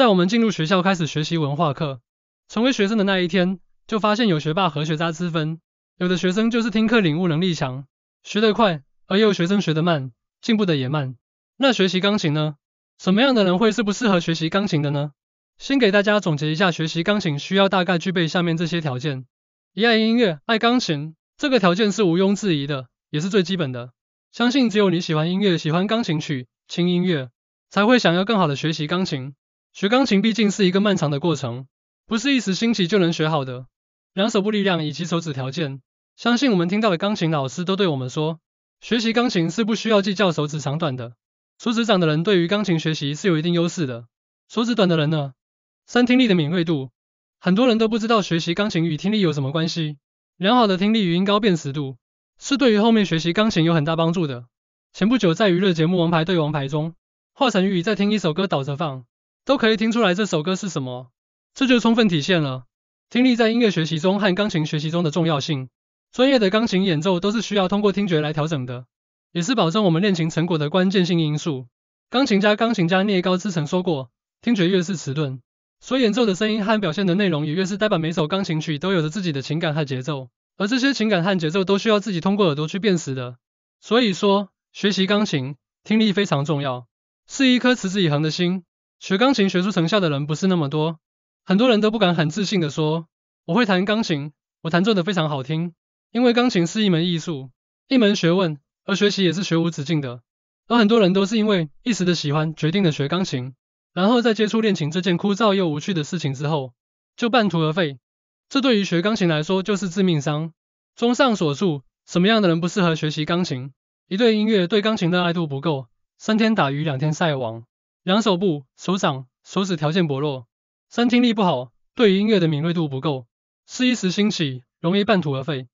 在我们进入学校开始学习文化课，成为学生的那一天，就发现有学霸和学渣之分。有的学生就是听课领悟能力强，学得快，而有学生学得慢，进步的也慢。那学习钢琴呢？什么样的人会是不适合学习钢琴的呢？先给大家总结一下，学习钢琴需要大概具备下面这些条件：一爱音乐，爱钢琴。这个条件是毋庸置疑的，也是最基本的。相信只有你喜欢音乐，喜欢钢琴曲、轻音乐，才会想要更好的学习钢琴。学钢琴毕竟是一个漫长的过程，不是一时兴起就能学好的。两手部力量以及手指条件，相信我们听到的钢琴老师都对我们说，学习钢琴是不需要计较手指长短的。手指长的人对于钢琴学习是有一定优势的。手指短的人呢？三听力的敏锐度，很多人都不知道学习钢琴与听力有什么关系。良好的听力，语音高辨识度，是对于后面学习钢琴有很大帮助的。前不久在娱乐节目《王牌对王牌》中，华晨宇在听一首歌倒着放。都可以听出来这首歌是什么，这就充分体现了听力在音乐学习中和钢琴学习中的重要性。专业的钢琴演奏都是需要通过听觉来调整的，也是保证我们练琴成果的关键性因素。钢琴家、钢琴家聂高之曾说过：“听觉越是迟钝，所演奏的声音和表现的内容也越是呆板。”每首钢琴曲都有着自己的情感和节奏，而这些情感和节奏都需要自己通过耳朵去辨识的。所以说，学习钢琴，听力非常重要，是一颗持之以恒的心。学钢琴学出成效的人不是那么多，很多人都不敢很自信的说我会弹钢琴，我弹奏的非常好听。因为钢琴是一门艺术，一门学问，而学习也是学无止境的。而很多人都是因为一时的喜欢决定了学钢琴，然后在接触练琴这件枯燥又无趣的事情之后，就半途而废。这对于学钢琴来说就是致命伤。综上所述，什么样的人不适合学习钢琴？一对音乐对钢琴的爱度不够，三天打鱼两天晒网。两手部、手掌、手指条件薄弱；三、听力不好，对于音乐的敏锐度不够；四、一时兴起，容易半途而废。